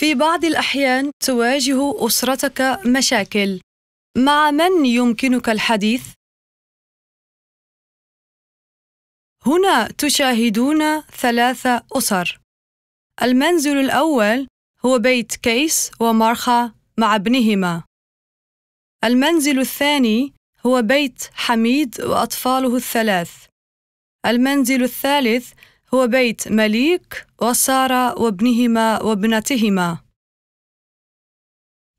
في بعض الأحيان تواجه أسرتك مشاكل مع من يمكنك الحديث؟ هنا تشاهدون ثلاث أسر المنزل الأول هو بيت كيس ومارخا مع ابنهما المنزل الثاني هو بيت حميد وأطفاله الثلاث المنزل الثالث هو بيت مليك وسارة وابنهما وابنتهما.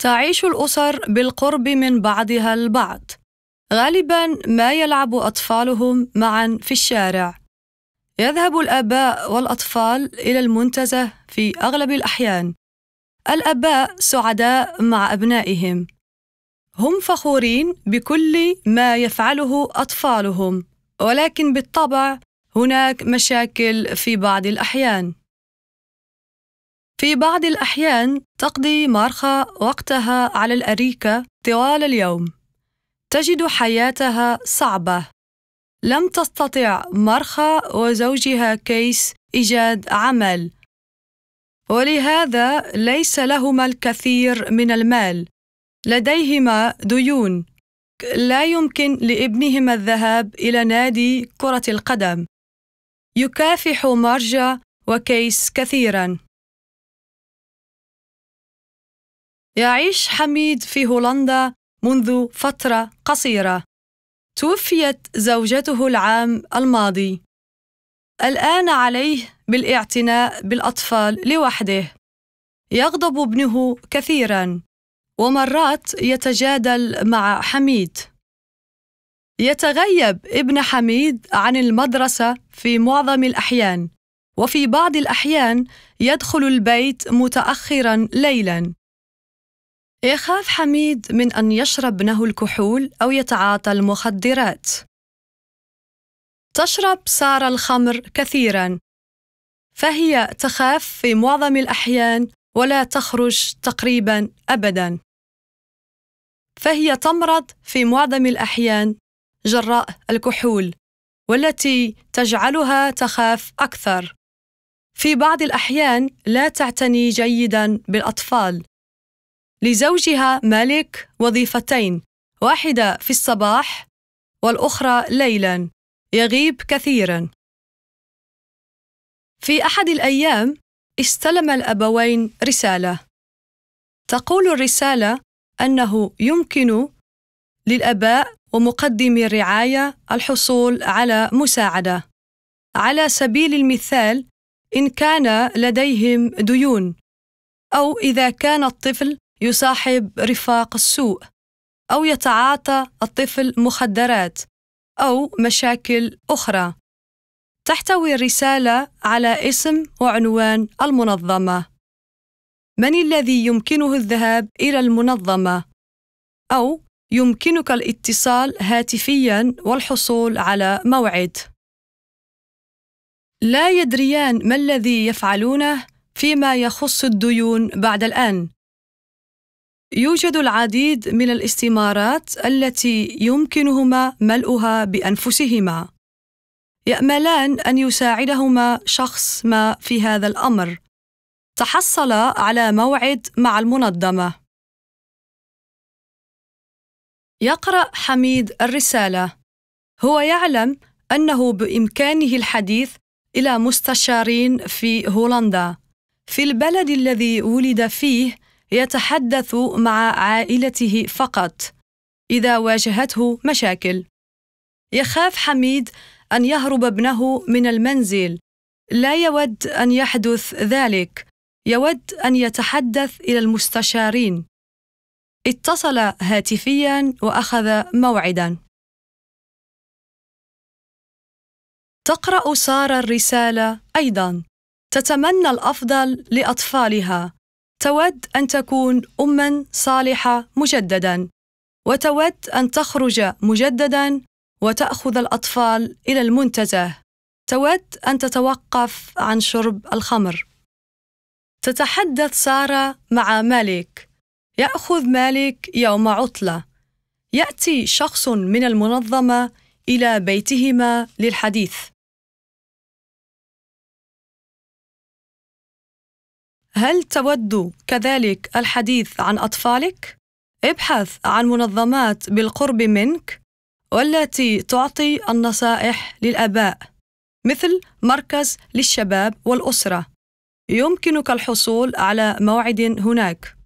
تعيش الأسر بالقرب من بعضها البعض. غالبا ما يلعب أطفالهم معا في الشارع. يذهب الآباء والأطفال إلى المنتزه في أغلب الأحيان. الآباء سعداء مع أبنائهم. هم فخورين بكل ما يفعله أطفالهم، ولكن بالطبع هناك مشاكل في بعض الأحيان. في بعض الأحيان تقضي مارخا وقتها على الأريكة طوال اليوم. تجد حياتها صعبة. لم تستطع مارخا وزوجها كيس إيجاد عمل، ولهذا ليس لهما الكثير من المال. لديهما ديون. لا يمكن لابنهما الذهاب إلى نادي كرة القدم. يكافح مارجا وكيس كثيرا يعيش حميد في هولندا منذ فترة قصيرة توفيت زوجته العام الماضي الآن عليه بالاعتناء بالأطفال لوحده يغضب ابنه كثيرا ومرات يتجادل مع حميد يتغيب ابن حميد عن المدرسة في معظم الأحيان، وفي بعض الأحيان يدخل البيت متأخرًا ليلًا. يخاف حميد من أن يشرب ابنه الكحول أو يتعاطى المخدرات. تشرب سارة الخمر كثيرًا، فهي تخاف في معظم الأحيان ولا تخرج تقريبًا أبدًا. فهي تمرض في معظم الأحيان جراء الكحول والتي تجعلها تخاف اكثر في بعض الاحيان لا تعتني جيدا بالاطفال لزوجها مالك وظيفتين واحده في الصباح والاخرى ليلا يغيب كثيرا في احد الايام استلم الابوين رساله تقول الرساله انه يمكن للاباء ومقدمي الرعاية الحصول على مساعدة. على سبيل المثال إن كان لديهم ديون، أو إذا كان الطفل يصاحب رفاق السوء، أو يتعاطى الطفل مخدرات، أو مشاكل أخرى. تحتوي الرسالة على اسم وعنوان المنظمة. من الذي يمكنه الذهاب إلى المنظمة؟ أو يمكنك الاتصال هاتفيا والحصول على موعد لا يدريان ما الذي يفعلونه فيما يخص الديون بعد الان يوجد العديد من الاستمارات التي يمكنهما ملؤها بانفسهما ياملان ان يساعدهما شخص ما في هذا الامر تحصل على موعد مع المنظمه يقرأ حميد الرسالة هو يعلم أنه بإمكانه الحديث إلى مستشارين في هولندا في البلد الذي ولد فيه يتحدث مع عائلته فقط إذا واجهته مشاكل يخاف حميد أن يهرب ابنه من المنزل لا يود أن يحدث ذلك يود أن يتحدث إلى المستشارين اتصل هاتفيا وأخذ موعدا تقرأ سارة الرسالة أيضا تتمنى الأفضل لأطفالها تود أن تكون أما صالحة مجددا وتود أن تخرج مجددا وتأخذ الأطفال إلى المنتزه تود أن تتوقف عن شرب الخمر تتحدث سارة مع مالك ياخذ مالك يوم عطله ياتي شخص من المنظمه الى بيتهما للحديث هل تود كذلك الحديث عن اطفالك ابحث عن منظمات بالقرب منك والتي تعطي النصائح للاباء مثل مركز للشباب والاسره يمكنك الحصول على موعد هناك